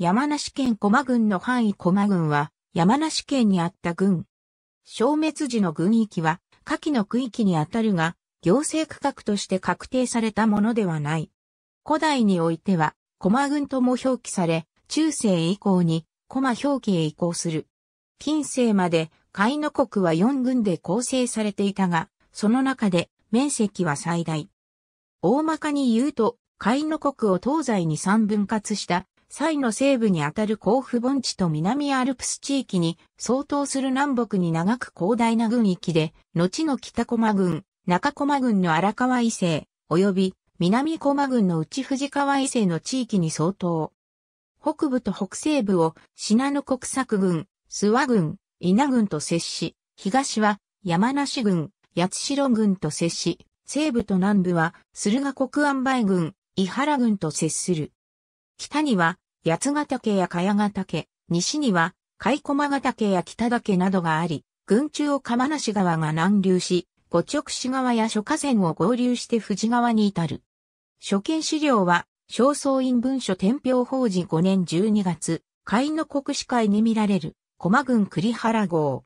山梨県駒郡の範囲駒郡は、山梨県にあった郡。消滅時の郡域は、下記の区域にあたるが、行政区画として確定されたものではない。古代においては、駒郡とも表記され、中世以降に、駒表記へ移行する。近世まで、海の国は4郡で構成されていたが、その中で、面積は最大。大まかに言うと、海の国を東西に三分割した西の西部にあたる甲府盆地と南アルプス地域に相当する南北に長く広大な軍域で、後の北駒郡、中駒郡の荒川伊勢、及び南駒郡の内藤川伊勢の地域に相当。北部と北西部を信濃国策郡、諏訪郡、稲郡と接し、東は山梨郡、八代郡と接し、西部と南部は駿河国安倍郡、伊原郡と接する。北には八ヶ岳や茅ヶ岳、西には貝駒ヶ岳や北岳などがあり、群中を釜無川が南流し、五直市川や諸河川を合流して富士川に至る。初見資料は、正倉院文書天平法事5年12月、海の国史会に見られる、駒郡栗原号。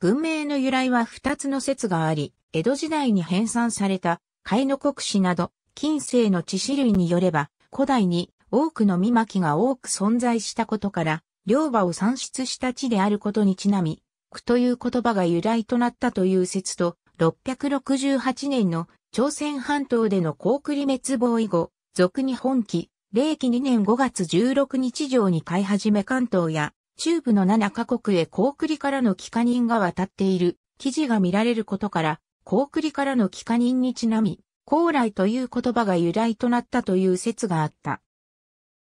文明の由来は二つの説があり、江戸時代に編纂された、海の国史など、近世の知史類によれば、古代に多くの見巻きが多く存在したことから、両馬を産出した地であることにちなみ、区という言葉が由来となったという説と、668年の朝鮮半島での高栗滅亡以後、俗に本期、令期2年5月16日上に買い始め関東や中部の7カ国へ高栗からの帰化人が渡っている記事が見られることから、高栗からの帰化人にちなみ、高麗という言葉が由来となったという説があった。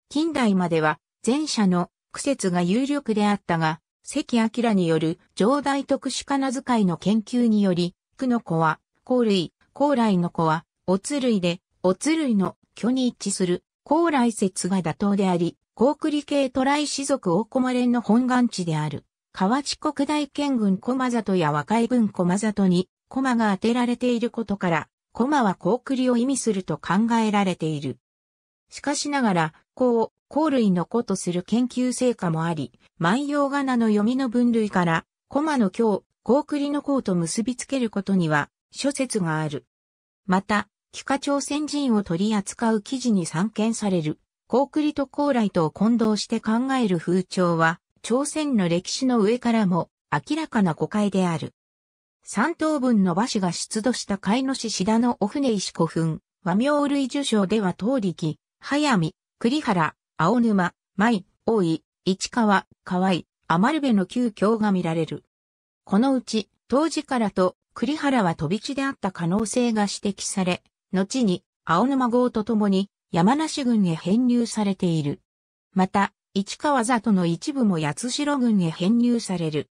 近代までは前者の苦説が有力であったが、関明による上代特殊かな遣いの研究により、区の子は、高類、高麗の子は、おつ類で、おつ類の巨に一致する、高麗説が妥当であり、高栗系渡来氏族大駒連の本願地である、河内国大県軍駒里や和解軍駒里に、駒が当てられていることから、コマは高栗を意味すると考えられている。しかしながら、こを、甲類の子とする研究成果もあり、万葉仮名の読みの分類から、コマの今日、高栗の甲と結びつけることには、諸説がある。また、幾何朝鮮人を取り扱う記事に散見される、高栗と高麗とを混同して考える風潮は、朝鮮の歴史の上からも明らかな誤解である。三等分の馬氏が出土した甲斐の市志田のお船石古墳、和名類受賞では東力、早見、栗原、青沼、舞、大井、市川、河合、余部の旧郷が見られる。このうち、当時からと栗原は飛び地であった可能性が指摘され、後に青沼号とともに山梨郡へ編入されている。また、市川里の一部も八代郡へ編入される。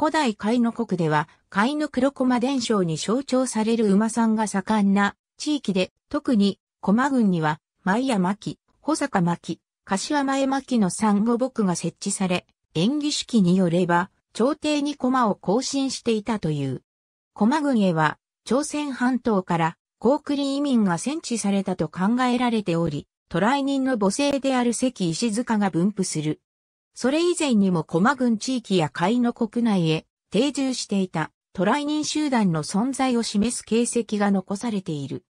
古代海の国では、海の黒駒伝承に象徴される馬さんが盛んな地域で、特に、駒郡には、舞屋巻、保坂巻、柏前巻の産後木が設置され、演技式によれば、朝廷に駒を更新していたという。駒郡へは、朝鮮半島から、高句麗移民が戦地されたと考えられており、渡来人の母性である関石塚が分布する、それ以前にも駒郡地域や海の国内へ定住していた渡来人集団の存在を示す形跡が残されている。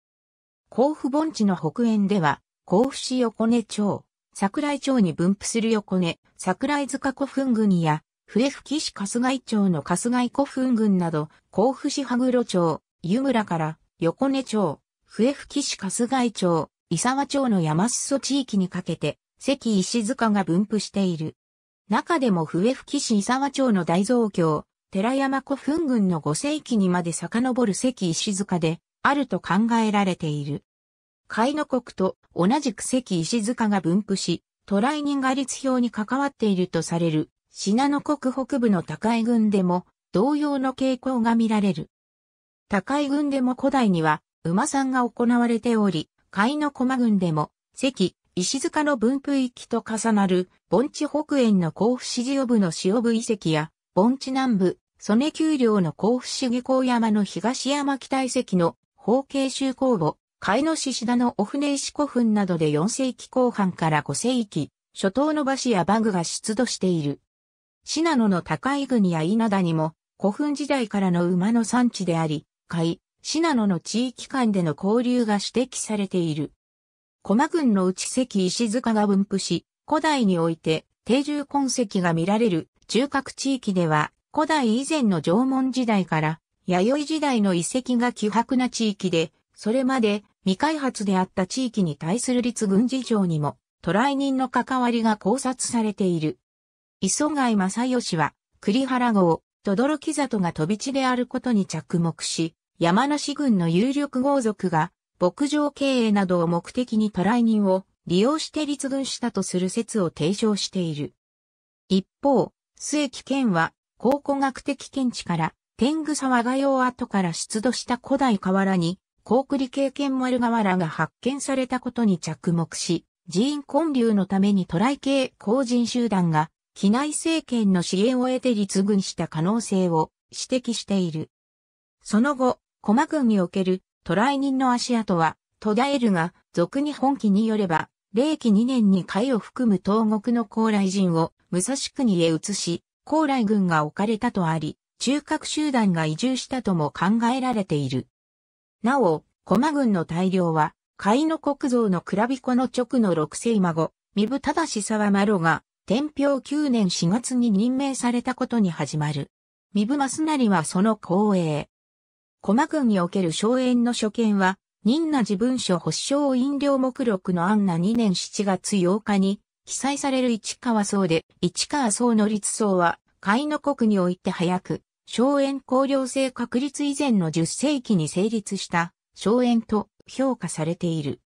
甲府盆地の北縁では、甲府市横根町、桜井町に分布する横根、桜井塚古墳群や、笛吹市春日井町の春日井古墳群など、甲府市羽黒町、湯村から横根町、笛吹市春日井町、伊沢町の山裾地域にかけて、関石塚が分布している。中でも笛吹市伊沢町の大蔵経、寺山古墳群の5世紀にまで遡る関石塚で、あると考えられている。海の国と同じく関石塚が分布し、トイニ人が立表に関わっているとされる、品の国北部の高井群でも、同様の傾向が見られる。高井群でも古代には、馬さんが行われており、海の駒群でも、関、石塚の分布域と重なる、盆地北縁の甲府市地部の塩部遺跡や、盆地南部、曽根丘陵の甲府市下高山の東山北遺跡の方形州公墓、斐の獅子田のお船石古墳などで4世紀後半から5世紀、初頭の橋やバグが出土している。信濃の高井国や稲田にも、古墳時代からの馬の産地であり、斐信濃の地域間での交流が指摘されている。駒群の内関石塚が分布し、古代において定住痕跡が見られる中核地域では、古代以前の縄文時代から弥生時代の遺跡が希薄な地域で、それまで未開発であった地域に対する立軍事情にも、渡来人の関わりが考察されている。磯貝正義は、栗原号、轟き里が飛び地であることに着目し、山梨郡の有力豪族が牧場経営などを目的にトライ人を利用して立軍したとする説を提唱している。一方、末木県は考古学的見地から天狗沢賀用跡から出土した古代河原に、高栗経験丸河原が発見されたことに着目し、寺院建立のためにトライ系工人集団が、機内政権の支援を得て立軍した可能性を指摘している。その後、駒軍におけるライ人の足跡は、途絶えるが、俗に本記によれば、霊紀2年に海を含む東国の高麗人を武蔵国へ移し、高麗軍が置かれたとあり、中核集団が移住したとも考えられている。なお、駒軍の大量は、海の国造の倉彦の直の六世孫、三部正沢麻呂が、天平9年4月に任命されたことに始まる。三部正成はその後衛。駒軍における荘園の所見は、任那自文書発祥飲料目録の案那2年7月8日に、記載される市川荘で、市川荘の立荘は、海の国において早く、荘園公領制確立以前の10世紀に成立した荘園と評価されている。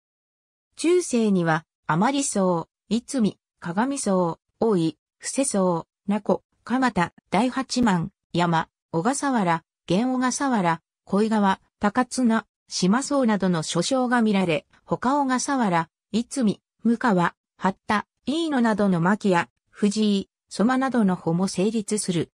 中世には、まり荘、いつみ、鏡荘、大井、伏せ荘、名古、蒲田、大八幡、山、小笠原、玄小笠原、小井川、高綱、島荘などの諸将が見られ、他小笠原、逸見、み、向川、八田、飯野などの牧や、藤井、蘇馬などの穂も成立する。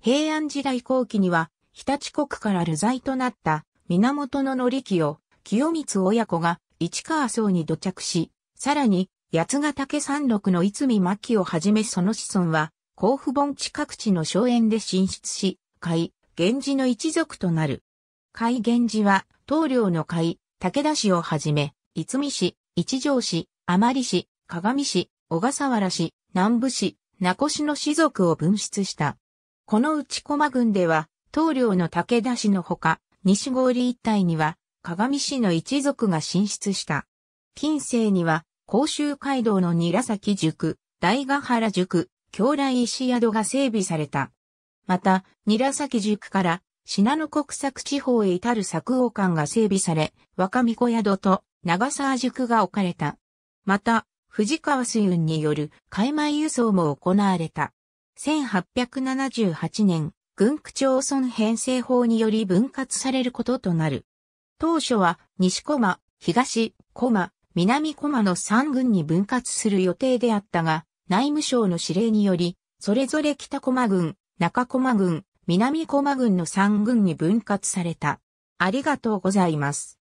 平安時代後期には、日立国から流罪となった源の乗り気を、清光親子が市川荘に土着し、さらに八ヶ岳山麓の逸見牧をはじめその子孫は、甲府盆地各地の荘園で進出し、甲斐、源氏の一族となる。海源寺は、東領の海、武田市をはじめ、逸見市、一条市、甘利市、鏡市、小笠原市、南部市、名古市の氏族を分出した。この内駒郡では、東領の武田市のほか、西郡一帯には、鏡市の一族が進出した。近世には、甲州街道の韮崎塾、大ヶ原塾、京来石宿が整備された。また、韮崎塾から信濃国策地方へ至る作王館が整備され、若御小宿と長沢宿が置かれた。また、藤川水運による海米輸送も行われた。1878年、軍区町村編成法により分割されることとなる。当初は西駒、東駒、南駒の3軍に分割する予定であったが、内務省の指令により、それぞれ北駒軍、中駒軍、南駒郡の3郡に分割された。ありがとうございます。